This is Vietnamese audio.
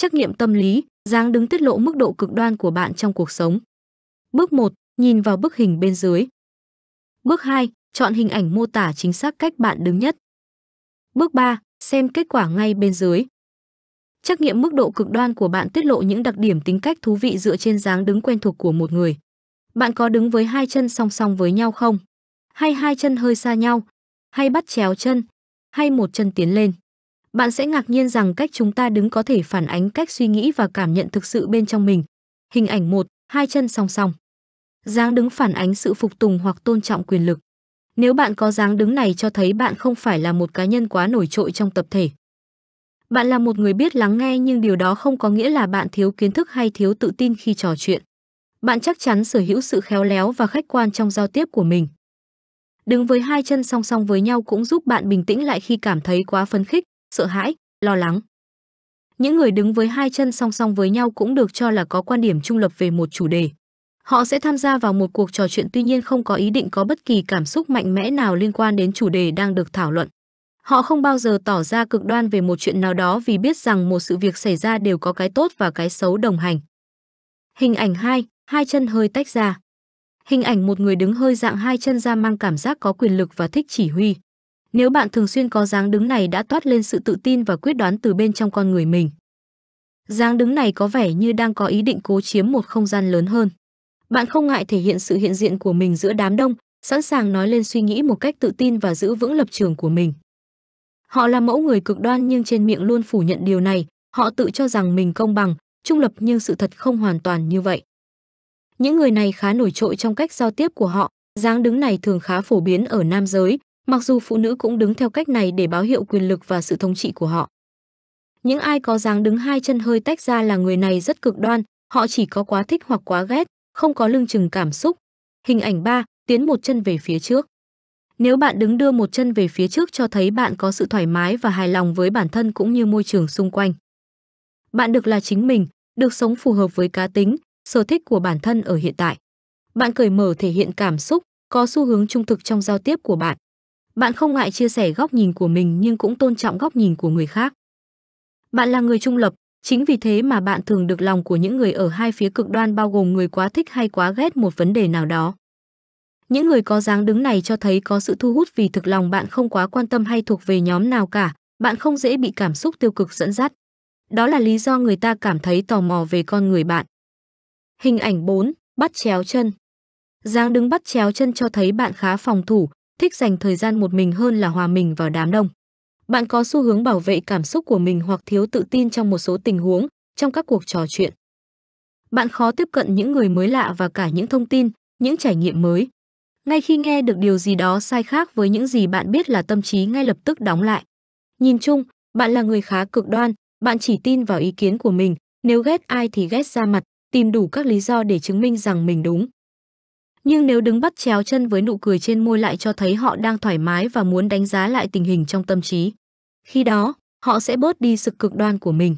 Trắc nghiệm tâm lý, dáng đứng tiết lộ mức độ cực đoan của bạn trong cuộc sống. Bước 1, nhìn vào bức hình bên dưới. Bước 2, chọn hình ảnh mô tả chính xác cách bạn đứng nhất. Bước 3, xem kết quả ngay bên dưới. Trắc nghiệm mức độ cực đoan của bạn tiết lộ những đặc điểm tính cách thú vị dựa trên dáng đứng quen thuộc của một người. Bạn có đứng với hai chân song song với nhau không? Hay hai chân hơi xa nhau? Hay bắt chéo chân? Hay một chân tiến lên? bạn sẽ ngạc nhiên rằng cách chúng ta đứng có thể phản ánh cách suy nghĩ và cảm nhận thực sự bên trong mình. Hình ảnh 1, hai chân song song. Dáng đứng phản ánh sự phục tùng hoặc tôn trọng quyền lực. Nếu bạn có dáng đứng này cho thấy bạn không phải là một cá nhân quá nổi trội trong tập thể. Bạn là một người biết lắng nghe nhưng điều đó không có nghĩa là bạn thiếu kiến thức hay thiếu tự tin khi trò chuyện. Bạn chắc chắn sở hữu sự khéo léo và khách quan trong giao tiếp của mình. Đứng với hai chân song song với nhau cũng giúp bạn bình tĩnh lại khi cảm thấy quá phấn khích, sợ hãi, lo lắng. Những người đứng với hai chân song song với nhau cũng được cho là có quan điểm trung lập về một chủ đề. Họ sẽ tham gia vào một cuộc trò chuyện tuy nhiên không có ý định có bất kỳ cảm xúc mạnh mẽ nào liên quan đến chủ đề đang được thảo luận. Họ không bao giờ tỏ ra cực đoan về một chuyện nào đó vì biết rằng một sự việc xảy ra đều có cái tốt và cái xấu đồng hành. Hình ảnh 2, hai chân hơi tách ra. Hình ảnh một người đứng hơi dạng hai chân ra mang cảm giác có quyền lực và thích chỉ huy. Nếu bạn thường xuyên có dáng đứng này đã toát lên sự tự tin và quyết đoán từ bên trong con người mình. Dáng đứng này có vẻ như đang có ý định cố chiếm một không gian lớn hơn. Bạn không ngại thể hiện sự hiện diện của mình giữa đám đông, sẵn sàng nói lên suy nghĩ một cách tự tin và giữ vững lập trường của mình. Họ là mẫu người cực đoan nhưng trên miệng luôn phủ nhận điều này, họ tự cho rằng mình công bằng, trung lập nhưng sự thật không hoàn toàn như vậy. Những người này khá nổi trội trong cách giao tiếp của họ, dáng đứng này thường khá phổ biến ở nam giới, Mặc dù phụ nữ cũng đứng theo cách này để báo hiệu quyền lực và sự thống trị của họ. Những ai có dáng đứng hai chân hơi tách ra là người này rất cực đoan, họ chỉ có quá thích hoặc quá ghét, không có lưng chừng cảm xúc. Hình ảnh 3, tiến một chân về phía trước. Nếu bạn đứng đưa một chân về phía trước cho thấy bạn có sự thoải mái và hài lòng với bản thân cũng như môi trường xung quanh. Bạn được là chính mình, được sống phù hợp với cá tính, sở thích của bản thân ở hiện tại. Bạn cởi mở thể hiện cảm xúc, có xu hướng trung thực trong giao tiếp của bạn. Bạn không ngại chia sẻ góc nhìn của mình nhưng cũng tôn trọng góc nhìn của người khác. Bạn là người trung lập, chính vì thế mà bạn thường được lòng của những người ở hai phía cực đoan bao gồm người quá thích hay quá ghét một vấn đề nào đó. Những người có dáng đứng này cho thấy có sự thu hút vì thực lòng bạn không quá quan tâm hay thuộc về nhóm nào cả, bạn không dễ bị cảm xúc tiêu cực dẫn dắt. Đó là lý do người ta cảm thấy tò mò về con người bạn. Hình ảnh 4, bắt chéo chân. Dáng đứng bắt chéo chân cho thấy bạn khá phòng thủ, thích dành thời gian một mình hơn là hòa mình vào đám đông. Bạn có xu hướng bảo vệ cảm xúc của mình hoặc thiếu tự tin trong một số tình huống, trong các cuộc trò chuyện. Bạn khó tiếp cận những người mới lạ và cả những thông tin, những trải nghiệm mới. Ngay khi nghe được điều gì đó sai khác với những gì bạn biết là tâm trí ngay lập tức đóng lại. Nhìn chung, bạn là người khá cực đoan, bạn chỉ tin vào ý kiến của mình, nếu ghét ai thì ghét ra mặt, tìm đủ các lý do để chứng minh rằng mình đúng nhưng nếu đứng bắt chéo chân với nụ cười trên môi lại cho thấy họ đang thoải mái và muốn đánh giá lại tình hình trong tâm trí. Khi đó, họ sẽ bớt đi sự cực đoan của mình.